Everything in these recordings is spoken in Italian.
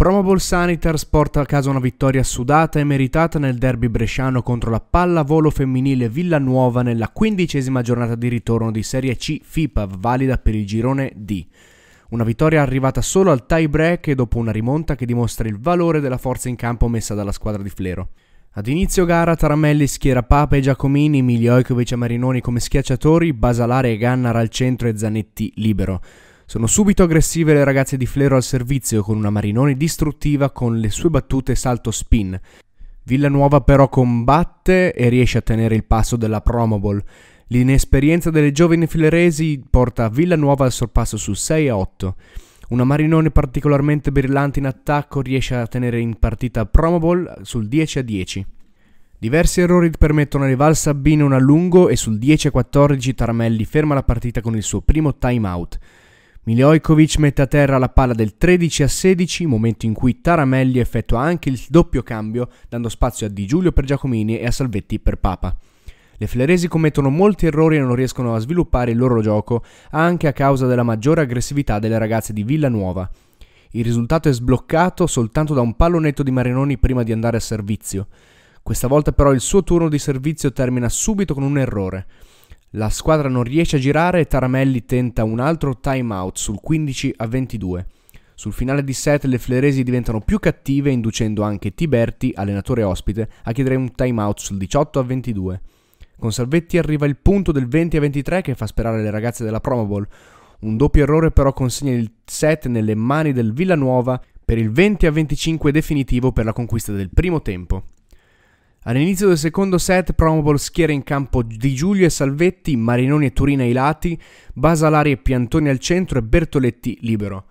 Promobol Sanitars porta a casa una vittoria sudata e meritata nel derby bresciano contro la pallavolo femminile Villanuova nella quindicesima giornata di ritorno di Serie C FIPAV valida per il girone D. Una vittoria arrivata solo al tie break e dopo una rimonta che dimostra il valore della forza in campo messa dalla squadra di Flero. Ad inizio gara Taramelli schiera Papa e Giacomini, Milioikovic e Marinoni come schiacciatori, Basalare e Gannara al centro e Zanetti libero. Sono subito aggressive le ragazze di Flero al servizio con una Marinoni distruttiva con le sue battute salto spin. Villanuova però combatte e riesce a tenere il passo della Promobol. L'inesperienza delle giovani fileresi porta Villanuova al sorpasso su 6 a 8. Una Marinone particolarmente brillante in attacco riesce a tenere in partita Promobol sul 10 a 10. Diversi errori permettono a Rival Sabine un allungo e sul 10 a 14 Taramelli ferma la partita con il suo primo time out. Milojkovic mette a terra la palla del 13 a 16, momento in cui Taramelli effettua anche il doppio cambio, dando spazio a Di Giulio per Giacomini e a Salvetti per Papa. Le fleresi commettono molti errori e non riescono a sviluppare il loro gioco, anche a causa della maggiore aggressività delle ragazze di Villanuova. Il risultato è sbloccato soltanto da un pallonetto di Marinoni prima di andare a servizio. Questa volta però il suo turno di servizio termina subito con un errore. La squadra non riesce a girare e Taramelli tenta un altro timeout sul 15 a 22. Sul finale di set le fleresi diventano più cattive inducendo anche Tiberti, allenatore ospite, a chiedere un timeout sul 18 a 22. Con Salvetti arriva il punto del 20 a 23 che fa sperare le ragazze della Promo Bowl. Un doppio errore però consegna il set nelle mani del Villanuova per il 20 a 25 definitivo per la conquista del primo tempo. All'inizio del secondo set Promobol schiera in campo Di Giulio e Salvetti, Marinoni e Turina ai lati, Basalari e Piantoni al centro e Bertoletti libero.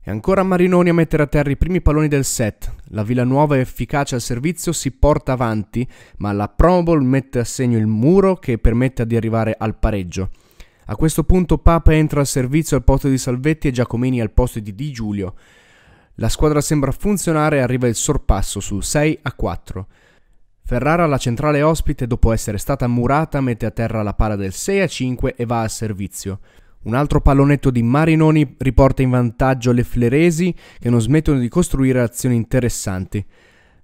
E ancora Marinoni a mettere a terra i primi palloni del set. La Villanuova è efficace al servizio, si porta avanti, ma la Promobol mette a segno il muro che permette di arrivare al pareggio. A questo punto Papa entra al servizio al posto di Salvetti e Giacomini al posto di Di Giulio. La squadra sembra funzionare e arriva il sorpasso sul 6 a 4. Ferrara, la centrale ospite, dopo essere stata murata, mette a terra la pala del 6 a 5 e va a servizio. Un altro pallonetto di Marinoni riporta in vantaggio le fleresi che non smettono di costruire azioni interessanti.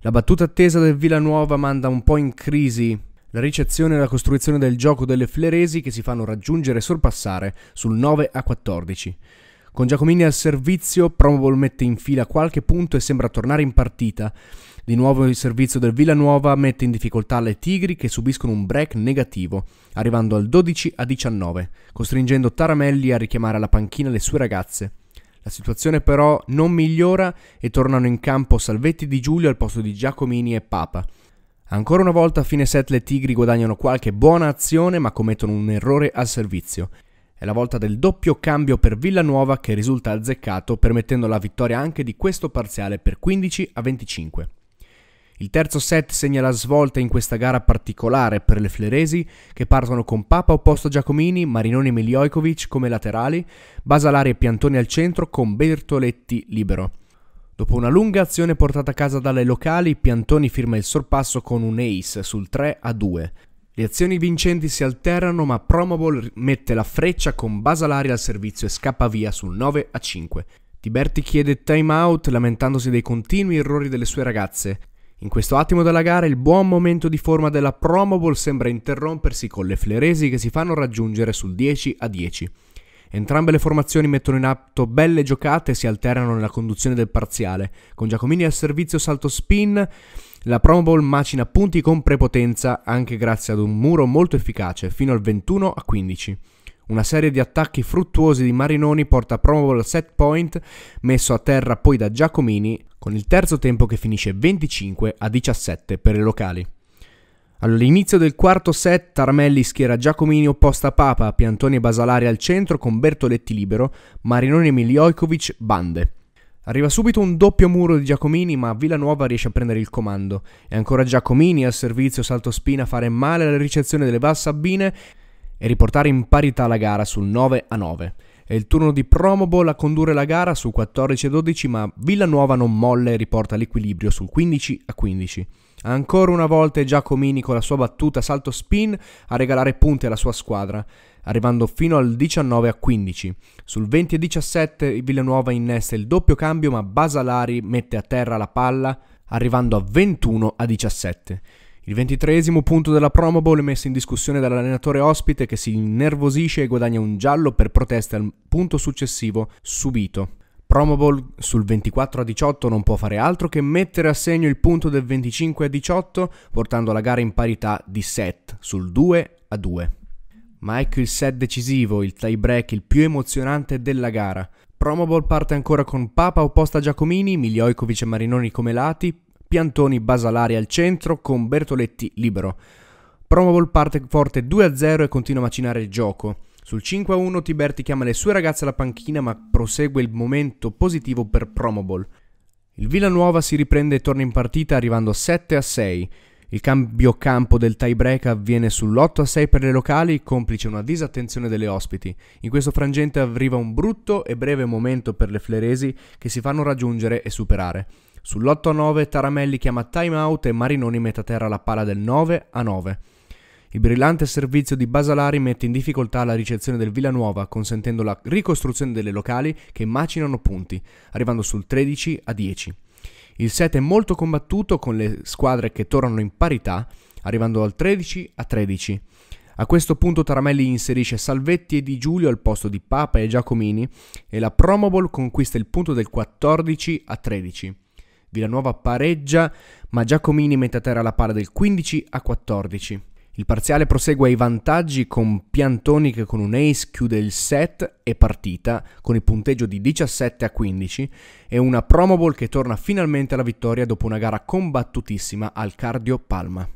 La battuta attesa del Villanuova manda un po' in crisi la ricezione e la costruzione del gioco delle fleresi che si fanno raggiungere e sorpassare sul 9 a 14. Con Giacomini al servizio, Promobol mette in fila qualche punto e sembra tornare in partita. Di nuovo il servizio del Villanuova mette in difficoltà le Tigri che subiscono un break negativo, arrivando al 12 a 19, costringendo Taramelli a richiamare alla panchina le sue ragazze. La situazione però non migliora e tornano in campo Salvetti di Giulio al posto di Giacomini e Papa. Ancora una volta a fine set le Tigri guadagnano qualche buona azione ma commettono un errore al servizio. È la volta del doppio cambio per Villanuova che risulta azzeccato permettendo la vittoria anche di questo parziale per 15 a 25. Il terzo set segna la svolta in questa gara particolare per le fleresi che partono con Papa opposto a Giacomini, Marinoni e Miljoikovic come laterali, Basalari e Piantoni al centro con Bertoletti libero. Dopo una lunga azione portata a casa dalle locali, Piantoni firma il sorpasso con un ace sul 3 a 2. Le azioni vincenti si alternano ma Promobol mette la freccia con Basalari al servizio e scappa via sul 9 a 5. Tiberti chiede time out lamentandosi dei continui errori delle sue ragazze. In questo attimo della gara il buon momento di forma della Promobol sembra interrompersi con le fleresi che si fanno raggiungere sul 10 a 10. Entrambe le formazioni mettono in atto belle giocate e si alternano nella conduzione del parziale, con Giacomini al servizio salto spin la Promo Bowl macina punti con prepotenza anche grazie ad un muro molto efficace fino al 21 a 15. Una serie di attacchi fruttuosi di Marinoni porta Promo Bowl al set point messo a terra poi da Giacomini con il terzo tempo che finisce 25 a 17 per i locali. All'inizio del quarto set Taramelli schiera Giacomini opposta a Papa, Piantoni e Basalari al centro con Bertoletti libero, Marinoni e Milioikovic bande. Arriva subito un doppio muro di Giacomini, ma Villanuova riesce a prendere il comando. È ancora Giacomini al servizio salto Saltospina a fare male alla ricezione delle Valsabbine e riportare in parità la gara sul 9 a 9. È il turno di Promobol a condurre la gara su 14 a 12, ma Villanuova non molle e riporta l'equilibrio sul 15 a 15. Ancora una volta è Giacomini con la sua battuta salto spin a regalare punti alla sua squadra arrivando fino al 19 a 15. Sul 20 a 17 Villanuova innesta il doppio cambio ma Basalari mette a terra la palla arrivando a 21 a 17. Il ventitreesimo punto della Promo Bowl è messo in discussione dall'allenatore ospite che si innervosisce e guadagna un giallo per proteste al punto successivo subito. Promo Bowl sul 24 a 18 non può fare altro che mettere a segno il punto del 25 a 18 portando la gara in parità di set sul 2 a 2 ma ecco il set decisivo, il tie-break, il più emozionante della gara. Promobol parte ancora con Papa opposta a Giacomini, Milioikovic e Marinoni come lati, Piantoni Basalari al centro con Bertoletti libero. Promobol parte forte 2-0 e continua a macinare il gioco. Sul 5-1 Tiberti chiama le sue ragazze alla panchina ma prosegue il momento positivo per Promobol. Il Villanuova si riprende e torna in partita arrivando 7-6. Il cambio campo del tie-break avviene sull'8 6 per le locali, complice una disattenzione delle ospiti. In questo frangente arriva un brutto e breve momento per le fleresi che si fanno raggiungere e superare. Sull'8 9 Taramelli chiama time out e Marinoni mette a terra la pala del 9 9. Il brillante servizio di Basalari mette in difficoltà la ricezione del Villanuova, consentendo la ricostruzione delle locali che macinano punti, arrivando sul 13 10. Il set è molto combattuto con le squadre che tornano in parità, arrivando al 13 a 13. A questo punto Taramelli inserisce Salvetti e Di Giulio al posto di Papa e Giacomini e la Promobol conquista il punto del 14 a 13. Villanuova pareggia, ma Giacomini mette a terra la palla del 15 a 14. Il parziale prosegue ai vantaggi con Piantoni che con un ace chiude il set e partita con il punteggio di 17 a 15 e una promo ball che torna finalmente alla vittoria dopo una gara combattutissima al Cardio Palma.